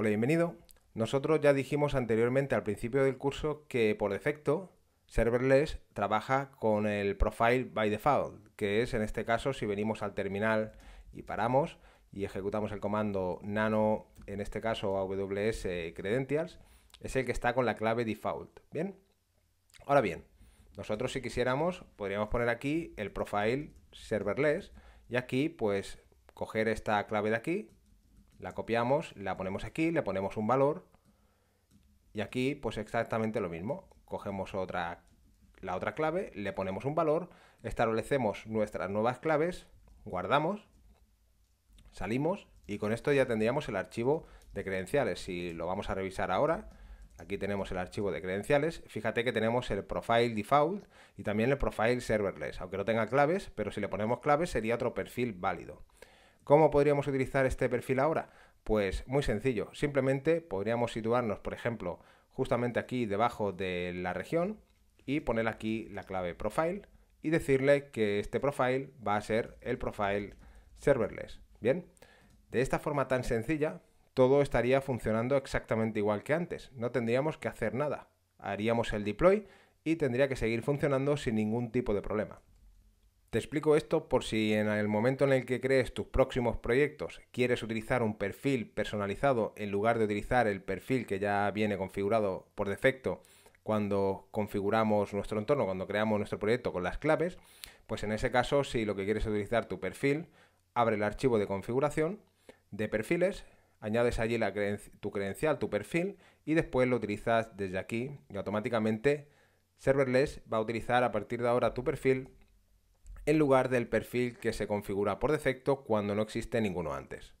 Hola, bienvenido. Nosotros ya dijimos anteriormente al principio del curso que por defecto serverless trabaja con el profile by default, que es en este caso si venimos al terminal y paramos y ejecutamos el comando nano, en este caso AWS credentials, es el que está con la clave default. Bien, ahora bien, nosotros si quisiéramos podríamos poner aquí el profile serverless y aquí pues coger esta clave de aquí la copiamos, la ponemos aquí, le ponemos un valor y aquí pues exactamente lo mismo. Cogemos otra, la otra clave, le ponemos un valor, establecemos nuestras nuevas claves, guardamos, salimos y con esto ya tendríamos el archivo de credenciales. Si lo vamos a revisar ahora, aquí tenemos el archivo de credenciales. Fíjate que tenemos el profile default y también el profile serverless, aunque no tenga claves, pero si le ponemos claves sería otro perfil válido. ¿Cómo podríamos utilizar este perfil ahora? Pues muy sencillo, simplemente podríamos situarnos, por ejemplo, justamente aquí debajo de la región y poner aquí la clave profile y decirle que este profile va a ser el profile serverless. Bien, de esta forma tan sencilla, todo estaría funcionando exactamente igual que antes. No tendríamos que hacer nada. Haríamos el deploy y tendría que seguir funcionando sin ningún tipo de problema. Te explico esto por si en el momento en el que crees tus próximos proyectos quieres utilizar un perfil personalizado en lugar de utilizar el perfil que ya viene configurado por defecto cuando configuramos nuestro entorno, cuando creamos nuestro proyecto con las claves, pues en ese caso si lo que quieres es utilizar tu perfil, abre el archivo de configuración de perfiles, añades allí tu credencial, tu perfil y después lo utilizas desde aquí y automáticamente serverless va a utilizar a partir de ahora tu perfil en lugar del perfil que se configura por defecto cuando no existe ninguno antes.